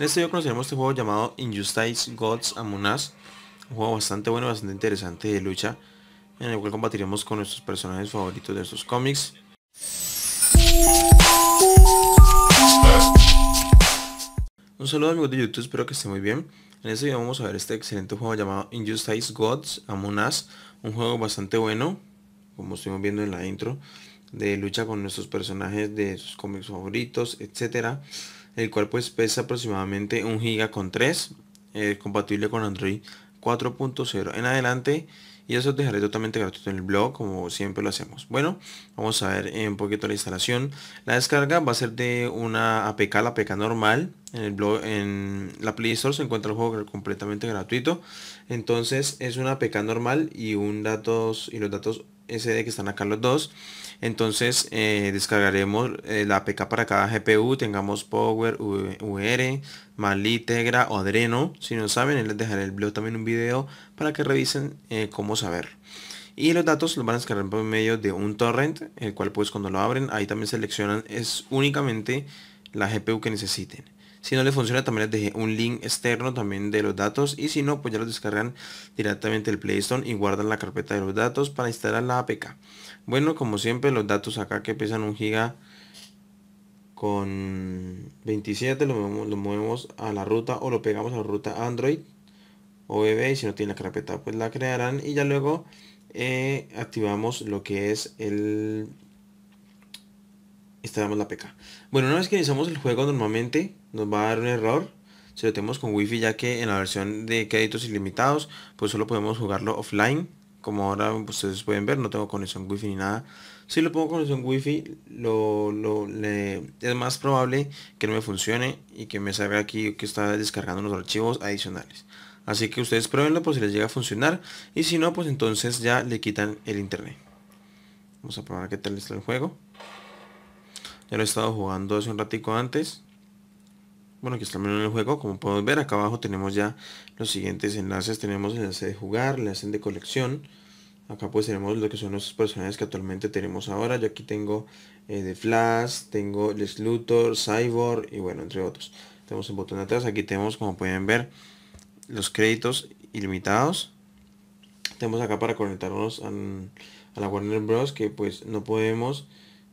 En este video conoceremos este juego llamado Injustice Gods Among Us, un juego bastante bueno, bastante interesante de lucha, en el cual combatiremos con nuestros personajes favoritos de sus cómics. Un saludo amigos de YouTube, espero que estén muy bien. En este video vamos a ver este excelente juego llamado Injustice Gods Among Us, un juego bastante bueno, como estuvimos viendo en la intro, de lucha con nuestros personajes de sus cómics favoritos, etcétera. El cual pues pesa aproximadamente un giga con 3. Eh, compatible con Android 4.0 en adelante. Y eso os dejaré totalmente gratuito en el blog como siempre lo hacemos. Bueno, vamos a ver en eh, poquito la instalación. La descarga va a ser de una APK, la APK normal. En el blog, en la Play Store se encuentra el juego completamente gratuito. Entonces es una APK normal y un datos y los datos SD que están acá los dos. Entonces eh, descargaremos eh, la PK para cada GPU. Tengamos Power, VR, Tegra o Adreno. Si no saben, les dejaré el blog también un video para que revisen eh, cómo saber. Y los datos los van a descargar por medio de un torrent, el cual pues cuando lo abren, ahí también seleccionan es únicamente la GPU que necesiten. Si no le funciona también les dejé un link externo también de los datos y si no pues ya los descargan directamente el Playstone y guardan la carpeta de los datos para instalar la APK. Bueno como siempre los datos acá que pesan un giga con 27 lo movemos, movemos a la ruta o lo pegamos a la ruta Android o BB y si no tiene la carpeta pues la crearán y ya luego eh, activamos lo que es el instalamos la pk Bueno, una vez que iniciamos el juego normalmente nos va a dar un error si lo tenemos con wifi ya que en la versión de créditos ilimitados pues solo podemos jugarlo offline como ahora ustedes pueden ver no tengo conexión wifi ni nada si lo pongo conexión wifi lo, lo le, es más probable que no me funcione y que me salga aquí que está descargando los archivos adicionales así que ustedes pruébenlo por si les llega a funcionar y si no pues entonces ya le quitan el internet vamos a probar qué tal está el juego ya lo he estado jugando hace un ratico antes. Bueno, aquí está el menú juego. Como podemos ver, acá abajo tenemos ya los siguientes enlaces. Tenemos el enlace de jugar, el enlace de colección. Acá pues tenemos lo que son los personajes que actualmente tenemos ahora. Yo aquí tengo eh, The Flash, tengo el slutor Cyborg y bueno, entre otros. Tenemos el botón de atrás. Aquí tenemos, como pueden ver, los créditos ilimitados. Tenemos acá para conectarnos a la Warner Bros. Que pues no podemos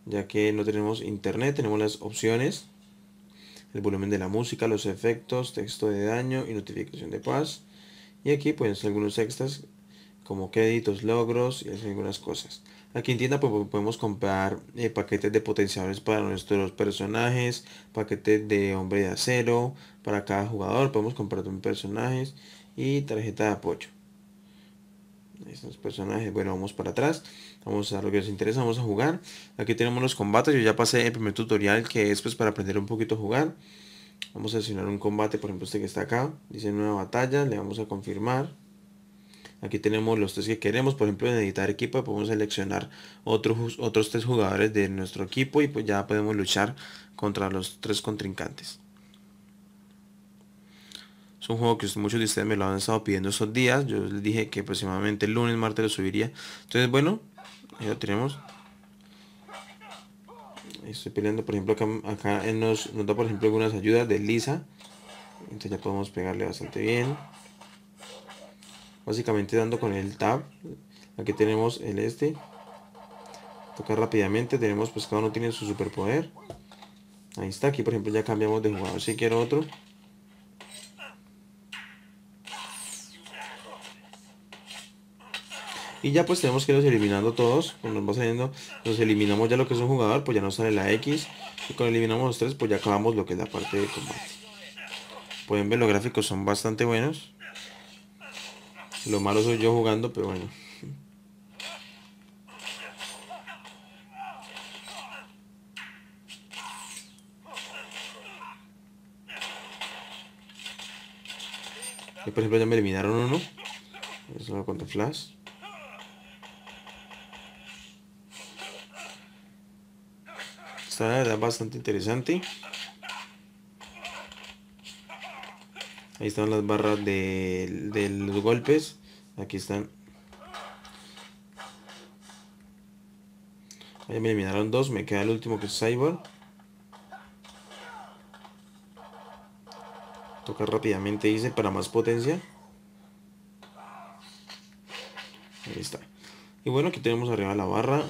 ya que no tenemos internet, tenemos las opciones, el volumen de la música, los efectos, texto de daño y notificación de paz. Y aquí pueden ser algunos extras como créditos, logros y algunas cosas. Aquí en tienda pues, podemos comprar eh, paquetes de potenciadores para nuestros personajes, paquetes de hombre de acero para cada jugador, podemos comprar personajes y tarjeta de apoyo estos personajes. Bueno, vamos para atrás. Vamos a lo que nos interesa, vamos a jugar. Aquí tenemos los combates. Yo ya pasé el primer tutorial que es pues para aprender un poquito a jugar. Vamos a seleccionar un combate, por ejemplo este que está acá. Dice nueva batalla, le vamos a confirmar. Aquí tenemos los tres que queremos. Por ejemplo, en editar equipo podemos seleccionar otros, otros tres jugadores de nuestro equipo y pues ya podemos luchar contra los tres contrincantes un juego que muchos de ustedes me lo han estado pidiendo esos días. Yo les dije que aproximadamente el lunes, martes lo subiría. Entonces, bueno, ya lo tenemos. Estoy peleando, por ejemplo, acá, nos, nos da, por ejemplo, algunas ayudas de Lisa. Entonces ya podemos pegarle bastante bien. Básicamente dando con el tab. Aquí tenemos el este. Toca rápidamente. Tenemos, pues cada uno tiene su superpoder. Ahí está. Aquí, por ejemplo, ya cambiamos de jugador. Si quiero otro. Y ya pues tenemos que irnos eliminando todos. Cuando nos va saliendo, nos eliminamos ya lo que es un jugador, pues ya no sale la X. Y cuando eliminamos los tres, pues ya acabamos lo que es la parte de combate. Pueden ver, los gráficos son bastante buenos. Lo malo soy yo jugando, pero bueno. por ejemplo, ya me eliminaron uno. Eso contra Flash. era bastante interesante. Ahí están las barras de, los golpes. Aquí están. Ahí me eliminaron dos. Me queda el último que es Cyborg. toca rápidamente, dice, para más potencia. Ahí está. Y bueno, aquí tenemos arriba la barra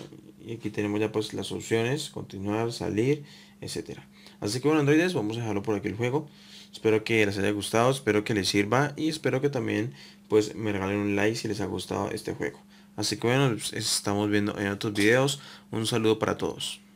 y aquí tenemos ya pues las opciones, continuar, salir, etcétera. Así que bueno androides, vamos a dejarlo por aquí el juego. Espero que les haya gustado, espero que les sirva y espero que también pues me regalen un like si les ha gustado este juego. Así que bueno, pues, estamos viendo en otros videos. Un saludo para todos.